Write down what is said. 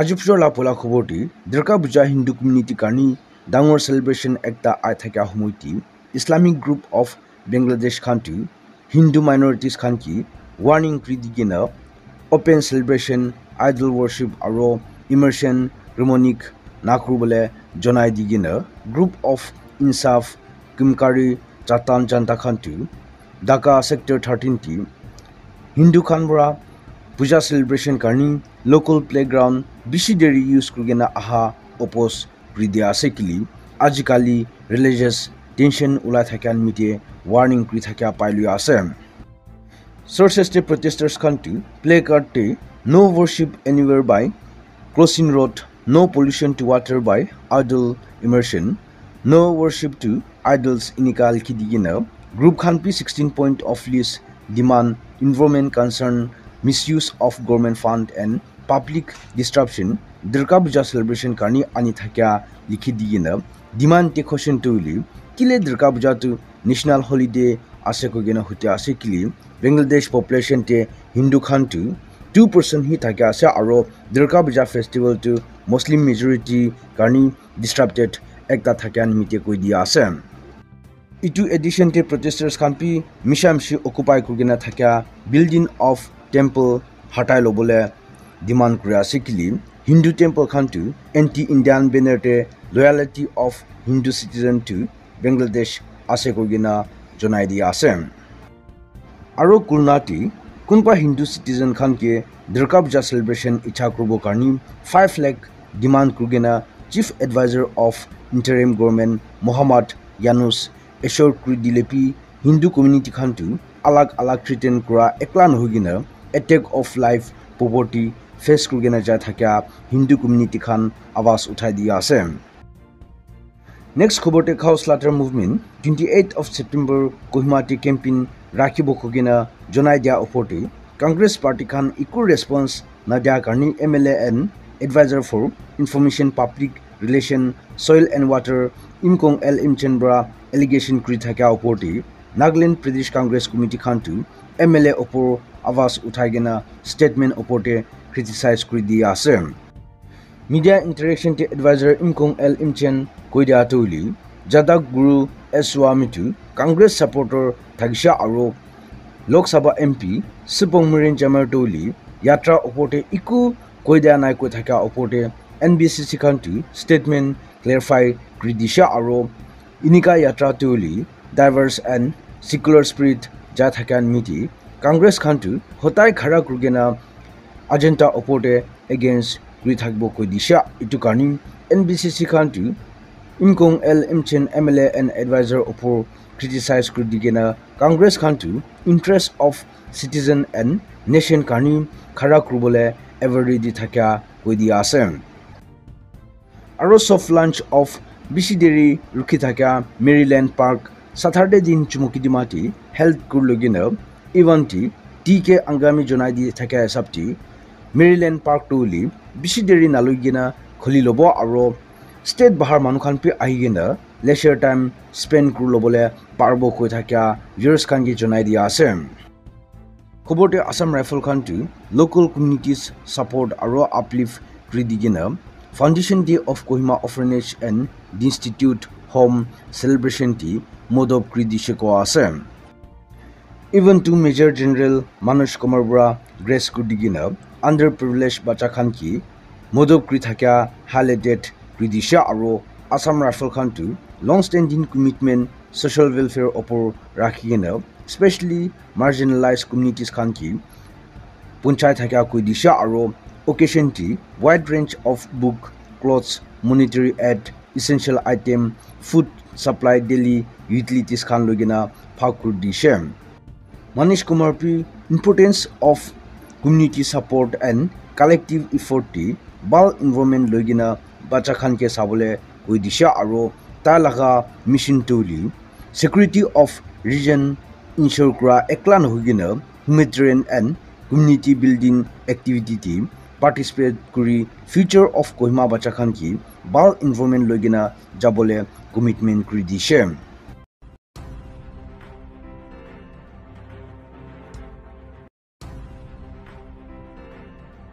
আজি পিছৰ লাভ হ'ল খবৰটি দুৰ্গা পূজা হিন্দু কমিউনিটিৰ কাৰণে ডাঙৰ চেলিব্ৰেশ্যন এটা আই থাকে সময়টি ইছলামিক গ্ৰুপ অফ বেংলাদেশ খানটি হিন্দু মাইনৰিটিছ খান কি ৱাৰ্ণিং ক্ৰি অপেন চেলিব্ৰেশ্যন আইডল ৱৰ্শ্বিপ আৰু ইমাৰ্চন ৰোমনিক নাকৰবলৈ জনাই দি কিনে গ্ৰুপ অফ ইনচাফ কিমকাৰী জাতান জান্তা খানটি ডাকা ছেক্টৰ থাৰ্টিনটি হিন্দু খানবৰা পূজা চেলিব্ৰেশ্যন কাৰণে লোকেল প্লে'গ্ৰাউণ্ড बिसिडेरि यूज अहा आहा रिदिया से कि आजिकाली रिलिजियास टेंशन उलाय थे मिटे वार्निंग क्रि थाकिया पाइलु आसे सोर्सेस टे प्रोटेस्टर्स कंट्री प्ले कार्ड टे no worship anywhere by crossing road no pollution to water by idol immersion no worship to idols इनिकाल किदिगिन ग्रुप खान पी sixteen point of list demand environment concern misuse of government fund and public disruption Durga Puja celebration करनी आनी थकिया लिखी दिए demand ते question तुली किले दुर्गा पूजा तु नेशनल हॉलिडे आसे को गेना होते आसे किले बांग्लादेश पॉपुलेशन ते हिंदू खान तु टू परसेंट ही थकिया आसे और दुर्गा पूजा फेस्टिवल तु मुस्लिम मेजरिटी करनी डिस्ट्रप्टेड एकता थकिया निमित्ते कोई दिया आसे ইটু এডিশনতে প্রটেস্টার্স খানপি মিশামশি অকুপাই কুরগেনা থাকা বিল্ডিং অফ টেম্পল হটাই লবলে demand kura sikili Hindu temple khan tu anti-Indian banner te loyalty of Hindu citizen to Bangladesh ase korgina jonai di ase. Aro Kulnati kunpa Hindu citizen khan ke Durga Puja celebration icha kurbo karni 5 lakh demand kurgina Chief Advisor of Interim Government mohammad Yanus Ashore dilepi Hindu community khan tu alag alag treatment kura ekla hugina attack of life poverty face কৰি কেনে যাই থকা হিন্দু কমিউনিটিখন আৱাজ উঠাই দিয়া আছে next খবৰ খাউচ লাটাৰ movement twenty eight of September কহিমাটি কেম্পেইন ৰাখিব খুগিনা জনাই দিয়া ওপৰতে কংগ্ৰেছ পাৰ্টীখন ইকো ৰেছপন্স নাদিয়া কাৰণে M L A and adviser for information public relation soil and water Imkong L M চেম্বৰা এলিগেশ্যন কৰি থকা ওপৰতে নাগালেণ্ড প্ৰদেশ কংগ্ৰেছ কমিটিখনটো এম এল এ ওপৰ আৱাজ উঠাই কিনা ষ্টেটমেণ্ট ওপৰতে criticize kuri di ase media interaction te advisor imkong l imchen koida tuli jadak guru swami tu congress supporter thagsha aro lok sabha mp sipong murin jamar tuli yatra opote iku koida nai ko thaka opote nbc sikhan tu statement clarify kridisha aro inika yatra tuli diverse and secular spirit ja thakan miti congress khan tu hotai khara kurgena আজেণ্টা ওপৰতে against কৰি থাকিব কৈ দিছে এইটো কাৰণে N B C C খানটো Imkong L M চেন M L A and adviser ওপৰত ক্ৰিটিচাইজ কৰি দি কিনে কংগ্ৰেছ খানটো interest of citizen and nation কাৰণে খাৰা কৰিবলৈ এভাৰি দি থাকে কৈ দিয়া আছে আৰু চফ লাঞ্চ অফ বেছি দেৰি ৰখি থাকে মেৰিলেণ্ড পাৰ্ক ছাটাৰডে দিন চুমকি দিমাটি হেল্থ কৰি ইভানটি টি কে আংগামী জনাই দি থাকে হিচাপটি মেৰিলেণ্ড পাৰ্কটো উলি বেছি দেৰি নালৈ কিনা খুলি ল'ব আৰু ষ্টেট বাহাৰ মানুহখন আহি কিনে লেচাৰ টাইম স্পেণ্ড কৰি ল'বলৈ পাৰ্ব হৈ থকা ইউৰছ খানকে জনাই দিয়া আছে খবৰতে আছাম ৰাইফলখনটো লোকেল কমিউনিটিজ ছাপৰ্ট আৰু আপলিফ কৰি দি কিনে foundation day of Kohima orphanage and institute home চেলিব্ৰেশ্যনটি মদব কৰি দিছে কোৱা আছে even to major general Manoj Kumar Bora grace কৰি দি কিনে আণ্ডাৰপ্ৰিভিলেজ বাচ্চাখন কি মদব কৰি থাকে হাইলাইটেড কৃদিছে আৰু আসাম ৰাইফলখানটো long standing commitment social welfare ওপৰত ৰাখি কেনে স্পেচিয়েলি মাৰ্জিনেলাইজ কমিউনিটিজ খান কি পঞ্চায়ত থাকে কৈ দিছে আৰু অকেশ্যনটি wide range of book clothes monetary aid essential item food supply daily utilities খান লৈ কিনে ফাকুৰ দিছে Manish Kumar P importance of community support and collective এফর্টটি বাল ইনভলভমেন্ট লিনা বাচ্চা খানকে চাবলে কই দিছে আর তার লাগা মিশন টৌলি সিকিউরিটি অফ রিজন ইনশোর করা একলা নহিগিন হুমেট্রেন এন্ড কমিউনিটি বিল্ডিং এক্টিভিটিটি পার্টিসিপেট করে ফিউচার অফ কহিমা বাচ্চা খান কি বাল ইনভলভমেন্ট লিনা যাবলে কমিটমেন্ট করে দিছে